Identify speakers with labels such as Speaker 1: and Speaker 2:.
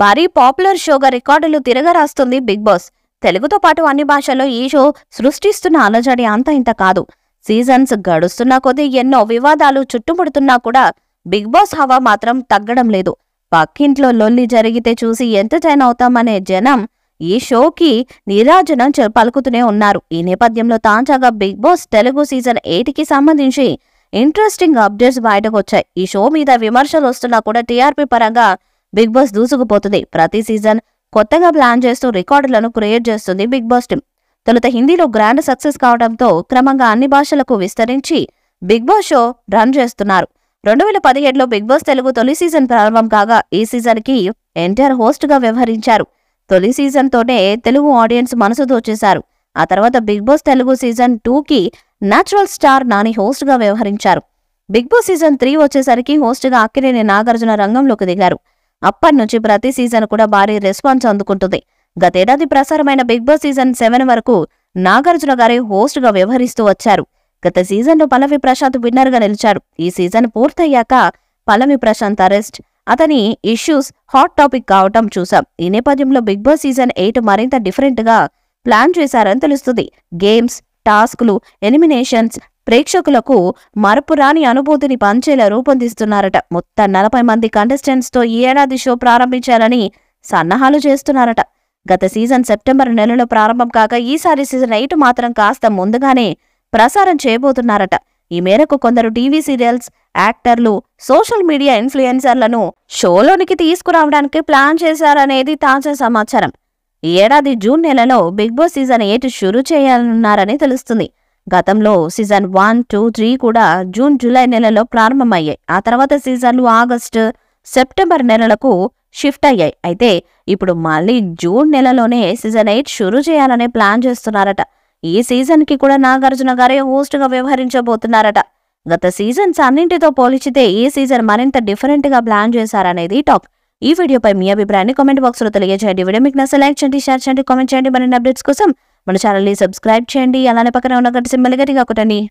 Speaker 1: భారీ పాపులర్ షోగా రికార్డులు తిరగరాస్తుంది big boss తెలుగుతో పాటు అన్ని భాషల్లో ఈ షో సృష్టిస్తున్న అలజడి అంత ఇంత కాదు సీజన్స్ గడుస్తున్నా కొద్దీ ఎన్నో వివాదాలు చుట్టుముడుతున్నా కూడా బిగ్ బాస్ హవా మాత్రం తగ్గడం లేదు పక్కింట్లో లొల్లి జరిగితే చూసి ఎంత జైన్ అవుతామనే జనం ఈ షోకి నీరాజనం పలుకుతూనే ఉన్నారు ఈ నేపథ్యంలో తాజాగా బిగ్ బాస్ తెలుగు సీజన్ ఎయిట్కి సంబంధించి ఇంట్రెస్టింగ్ అప్డేట్స్ బయటకు వచ్చాయి ఈ షో మీద విమర్శలు వస్తున్నా కూడా టీఆర్పీ పరంగా బిగ్ బాస్ దూసుకుపోతుంది ప్రతి సీజన్ కొత్తగా ప్లాన్ చేస్తూ రికార్డులను క్రియేట్ చేస్తుంది బిగ్ బాస్ టీం తొలుత హిందీలో గ్రాండ్ సక్సెస్ కావడంతో క్రమంగా అన్ని భాషలకు విస్తరించి బిగ్ బాస్ షో రన్ చేస్తున్నారు రెండు వేల పదిహేడులో బిగ్ బాస్ తెలుగు తొలి సీజన్ ప్రారంభం కాగా ఈ సీజన్కి ఎన్టీఆర్ హోస్ట్గా వ్యవహరించారు తొలి సీజన్తోనే తెలుగు ఆడియన్స్ మనసు దోచేశారు ఆ తర్వాత బిగ్ బాస్ తెలుగు సీజన్ టూకి న్యాచురల్ స్టార్ నాని హోస్ట్గా వ్యవహరించారు బిగ్ బాస్ సీజన్ త్రీ వచ్చేసరికి హోస్ట్గా అక్కినేని నాగార్జున రంగంలోకి దిగారు అప్పటి నుంచి ప్రతి సీజన్ కూడా భారీ రెస్పాన్స్ అందుకుంటుంది గతేడాది ప్రసారమైన బిగ్ బాస్ సీజన్ సెవెన్ వరకు నాగార్జున గారే గా వ్యవహరిస్తూ వచ్చారు గత సీజన్లో పల్లవి ప్రశాంత్ గా నిలిచారు ఈ సీజన్ పూర్తయ్యాక పల్లవి ప్రశాంత్ అరెస్ట్ అతని ఇష్యూస్ హాట్ టాపిక్ కావటం చూశాం ఈ నేపథ్యంలో బిగ్ బాస్ సీజన్ ఎయిట్ మరింత డిఫరెంట్ గా ప్లాన్ చేశారని తెలుస్తుంది గేమ్స్ టాస్క్లు ఎలిమినేషన్స్ ప్రేక్షకులకు మరపురాని అనుభూతిని పంచేలా రూపొందిస్తున్నారట మొత్తం నలభై మంది కంటెస్టెంట్స్తో ఈ ఏడాది షో ప్రారంభించాలని సన్నాహాలు చేస్తున్నారట గత సీజన్ సెప్టెంబర్ నెలలో ప్రారంభం కాక ఈసారి సీజన్ ఎయిట్ మాత్రం కాస్త ముందుగానే ప్రసారం చేయబోతున్నారట ఈ మేరకు కొందరు టీవీ సీరియల్స్ యాక్టర్లు సోషల్ మీడియా ఇన్ఫ్లుయెన్సర్లను షోలోనికి తీసుకురావడానికి ప్లాన్ చేశారనేది తాజా సమాచారం ఈ ఏడాది జూన్ నెలలో బిగ్ బాస్ సీజన్ ఎయిట్ షురు చేయాలన్నారని తెలుస్తుంది గతంలో సీజన్ వన్ టూ త్రీ కూడా జూన్ జూలై నెలలో ప్రారంభమయ్యాయి ఆ తర్వాత సీజన్లు ఆగస్టు సెప్టెంబర్ నెలలకు షిఫ్ట్ అయ్యాయి అయితే ఇప్పుడు మళ్ళీ జూన్ నెలలోనే సీజన్ ఎయిట్ షురూ చేయాలనే ప్లాన్ చేస్తున్నారట ఈ సీజన్కి కూడా నాగార్జున గారే హోస్ట్గా వ్యవహరించబోతున్నారట గత సీజన్స్ అన్నింటితో పోల్చితే ఈ సీజన్ మరింత డిఫరెంట్గా ప్లాన్ చేశారనేది టాక్ ఈ వీడియోపై మీ అభిప్రాయాన్ని కామెంట్ బాక్స్లో తెలియజేయండి వీడియో మీకు నచ్చ లైక్ చేయండి షేర్ చేయండి కామెంట్ చేయండి మరిన్ని అప్డేట్స్ కోసం మన ఛానల్ని సబ్స్క్రైబ్ చేయండి అలానే పక్కన ఉన్న గంట సింబల్ గట్టిగా కొట్టండి